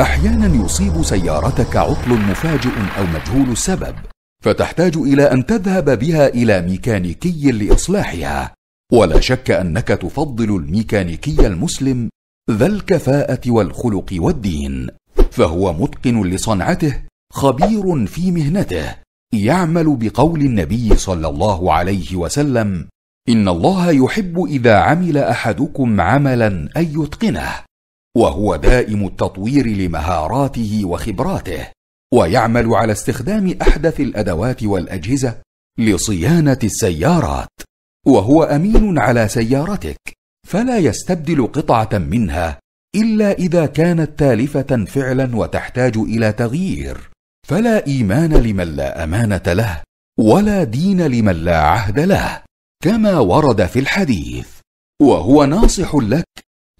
احيانا يصيب سيارتك عطل مفاجئ او مجهول السبب فتحتاج الى ان تذهب بها الى ميكانيكي لاصلاحها ولا شك انك تفضل الميكانيكي المسلم ذا الكفاءه والخلق والدين فهو متقن لصنعته خبير في مهنته يعمل بقول النبي صلى الله عليه وسلم ان الله يحب اذا عمل احدكم عملا ان يتقنه وهو دائم التطوير لمهاراته وخبراته ويعمل على استخدام احدث الادوات والاجهزه لصيانه السيارات وهو امين على سيارتك فلا يستبدل قطعه منها الا اذا كانت تالفه فعلا وتحتاج الى تغيير فلا ايمان لمن لا امانه له ولا دين لمن لا عهد له كما ورد في الحديث وهو ناصح لك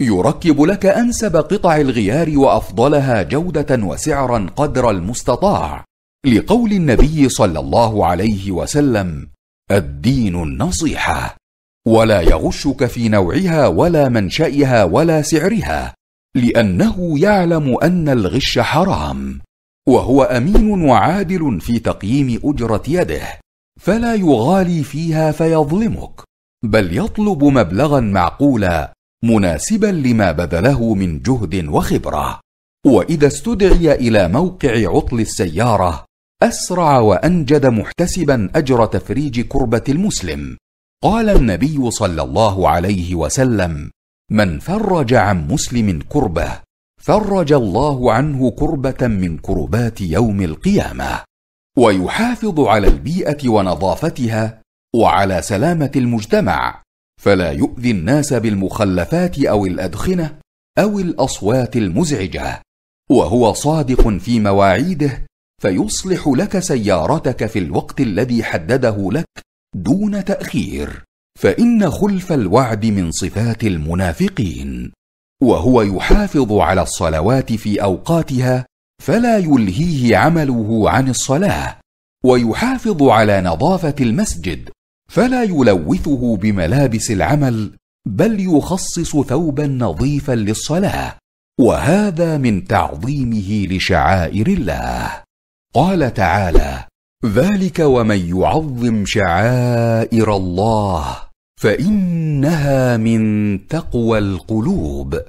يركب لك أنسب قطع الغيار وأفضلها جودة وسعرا قدر المستطاع لقول النبي صلى الله عليه وسلم الدين النصيحة ولا يغشك في نوعها ولا منشئها ولا سعرها لأنه يعلم أن الغش حرام وهو أمين وعادل في تقييم أجرة يده فلا يغالي فيها فيظلمك بل يطلب مبلغا معقولا مناسبا لما بذله من جهد وخبره واذا استدعي الى موقع عطل السياره اسرع وانجد محتسبا اجر تفريج كربه المسلم قال النبي صلى الله عليه وسلم من فرج عن مسلم كربه فرج الله عنه كربه من كربات يوم القيامه ويحافظ على البيئه ونظافتها وعلى سلامه المجتمع فلا يؤذي الناس بالمخلفات او الادخنه او الاصوات المزعجه وهو صادق في مواعيده فيصلح لك سيارتك في الوقت الذي حدده لك دون تاخير فان خلف الوعد من صفات المنافقين وهو يحافظ على الصلوات في اوقاتها فلا يلهيه عمله عن الصلاه ويحافظ على نظافه المسجد فلا يلوثه بملابس العمل بل يخصص ثوبا نظيفا للصلاه وهذا من تعظيمه لشعائر الله قال تعالى ذلك ومن يعظم شعائر الله فانها من تقوى القلوب